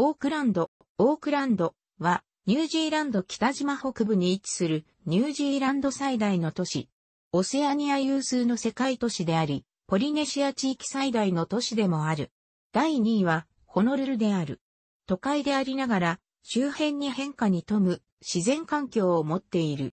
オークランド、オークランドは、ニュージーランド北島北部に位置するニュージーランド最大の都市。オセアニア有数の世界都市であり、ポリネシア地域最大の都市でもある。第2位は、ホノルルである。都会でありながら、周辺に変化に富む自然環境を持っている。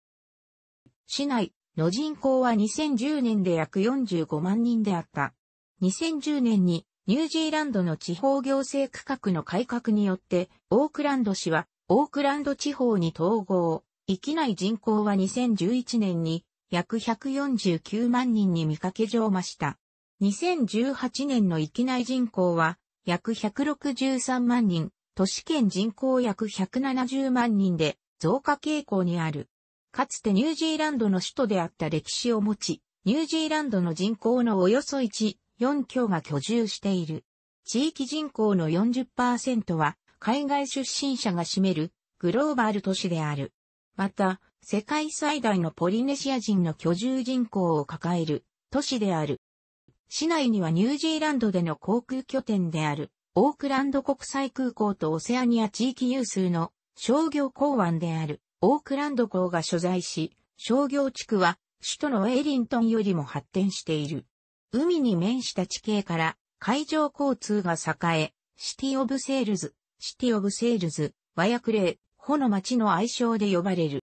市内の人口は2010年で約45万人であった。2010年にニュージーランドの地方行政区画の改革によって、オークランド市は、オークランド地方に統合。域内人口は2011年に約149万人に見かけ上ました。2018年の域内人口は約163万人、都市圏人口約170万人で増加傾向にある。かつてニュージーランドの首都であった歴史を持ち、ニュージーランドの人口のおよそ1 4教が居住している。地域人口の40%は海外出身者が占めるグローバル都市である。また、世界最大のポリネシア人の居住人口を抱える都市である。市内にはニュージーランドでの航空拠点であるオークランド国際空港とオセアニア地域有数の商業港湾であるオークランド港が所在し、商業地区は首都のエイリントンよりも発展している。海に面した地形から海上交通が栄え、シティオブセールズ、シティオブセールズ、和訳例、穂の町の愛称で呼ばれる。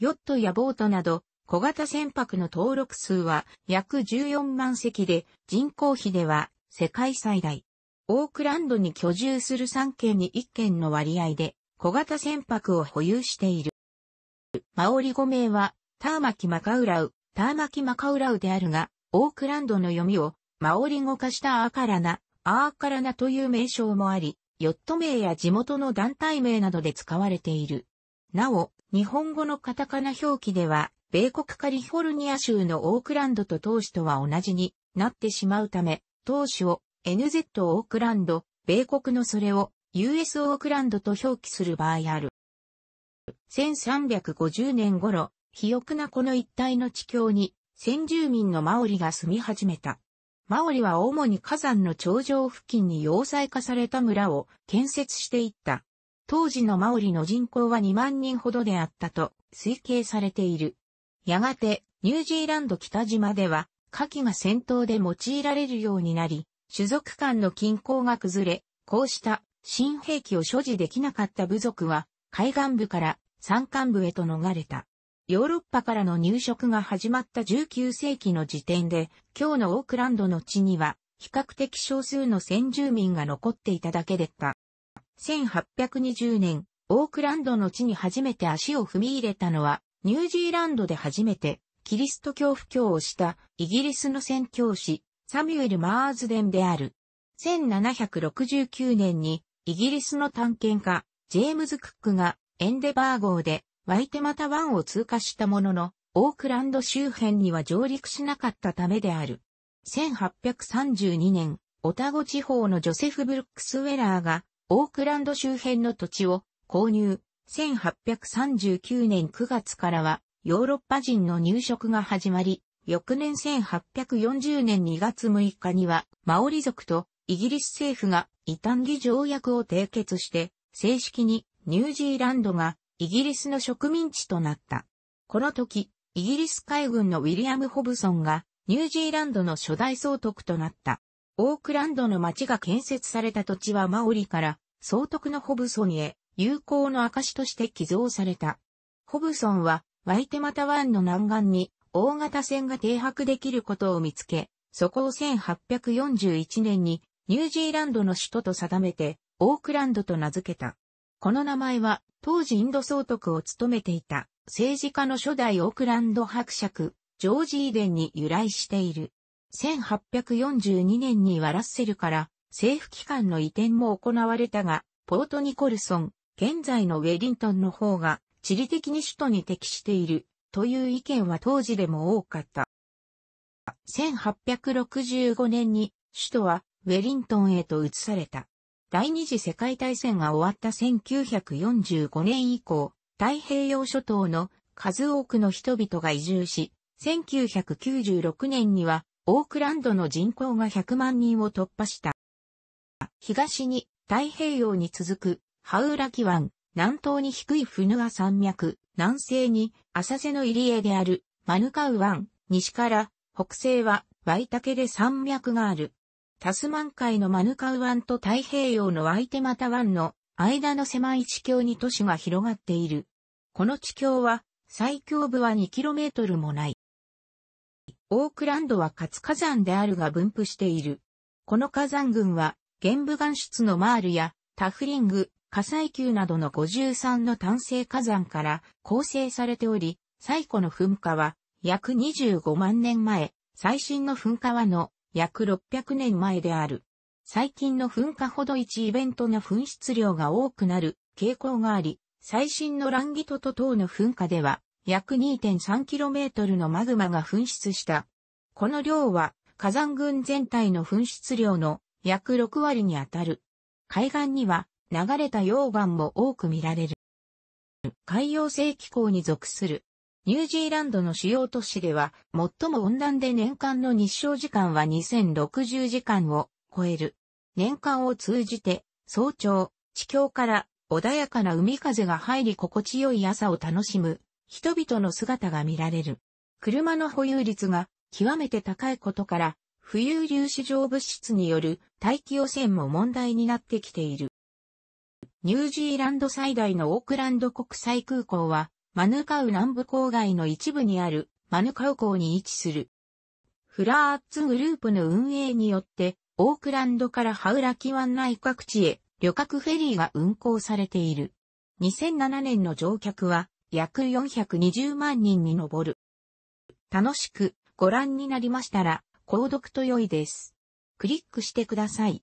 ヨットやボートなど、小型船舶の登録数は約14万隻で、人口比では世界最大。オークランドに居住する3県に1県の割合で、小型船舶を保有している。マオリ語名は、ターマキマカウラウ、ターマキマカウラウであるが、オークランドの読みを、マオリ語化したアーカラナ、アーカラナという名称もあり、ヨット名や地元の団体名などで使われている。なお、日本語のカタカナ表記では、米国カリフォルニア州のオークランドと当主とは同じになってしまうため、当主を NZ オークランド、米国のそれを US オークランドと表記する場合ある。1350年頃、肥沃なこの一帯の地境に先住民のマオリが住み始めた。マオリは主に火山の頂上付近に要塞化された村を建設していった。当時のマオリの人口は2万人ほどであったと推計されている。やがて、ニュージーランド北島では、火器が戦闘で用いられるようになり、種族間の均衡が崩れ、こうした新兵器を所持できなかった部族は、海岸部から山間部へと逃れた。ヨーロッパからの入植が始まった19世紀の時点で、今日のオークランドの地には、比較的少数の先住民が残っていただけでった。1820年、オークランドの地に初めて足を踏み入れたのは、ニュージーランドで初めて、キリスト教布教をしたイギリスの宣教師、サミュエル・マーズデンである。1769年にイギリスの探検家、ジェームズ・クックがエンデバー号でワイテマタ湾を通過したものの、オークランド周辺には上陸しなかったためである。1832年、オタゴ地方のジョセフ・ブルックス・ウェラーが、オークランド周辺の土地を購入。1839年9月からは、ヨーロッパ人の入植が始まり、翌年1840年2月6日には、マオリ族とイギリス政府が異端儀条約を締結して、正式にニュージーランドがイギリスの植民地となった。この時、イギリス海軍のウィリアム・ホブソンがニュージーランドの初代総督となった。オークランドの町が建設された土地はマオリから総督のホブソンへ友好の証として寄贈された。ホブソンはワイテマタ湾の南岸に大型船が停泊できることを見つけ、そこを1841年にニュージーランドの首都と定めてオークランドと名付けた。この名前は、当時インド総督を務めていた、政治家の初代オークランド伯爵、ジョージ・イデンに由来している。1842年にワラッセルから政府機関の移転も行われたが、ポートニコルソン、現在のウェリントンの方が地理的に首都に適しているという意見は当時でも多かった。1865年に首都はウェリントンへと移された。第二次世界大戦が終わった1945年以降、太平洋諸島の数多くの人々が移住し、1996年にはオークランドの人口が100万人を突破した。東に太平洋に続くハウラキ湾、南東に低いフヌア山脈、南西に浅瀬の入り江であるマヌカウ湾、西から北西はワイタケで山脈がある。タスマン海のマヌカウ湾と太平洋のアイテマタ湾の間の狭い地峡に都市が広がっている。この地峡は最強部は 2km もない。オークランドは活火山であるが分布している。この火山群は、玄武岩質のマールやタフリング、火災球などの53の単性火山から構成されており、最古の噴火は約25万年前、最新の噴火はの約600年前である。最近の噴火ほど一イベントの噴出量が多くなる傾向があり、最新のランギトト等の噴火では、約 2.3km のマグマが噴出した。この量は火山群全体の噴出量の約6割にあたる。海岸には流れた溶岩も多く見られる。海洋性気候に属するニュージーランドの主要都市では、最も温暖で年間の日照時間は2060時間を超える。年間を通じて、早朝、地境から穏やかな海風が入り心地よい朝を楽しむ人々の姿が見られる。車の保有率が極めて高いことから、浮遊粒子状物質による大気汚染も問題になってきている。ニュージーランド最大のオークランド国際空港は、マヌカウ南部郊外の一部にあるマヌカウ港に位置する。フラーッツグループの運営によって、オークランドからハウラキ湾内各地へ旅客フェリーが運行されている。2007年の乗客は約420万人に上る。楽しくご覧になりましたら、購読と良いです。クリックしてください。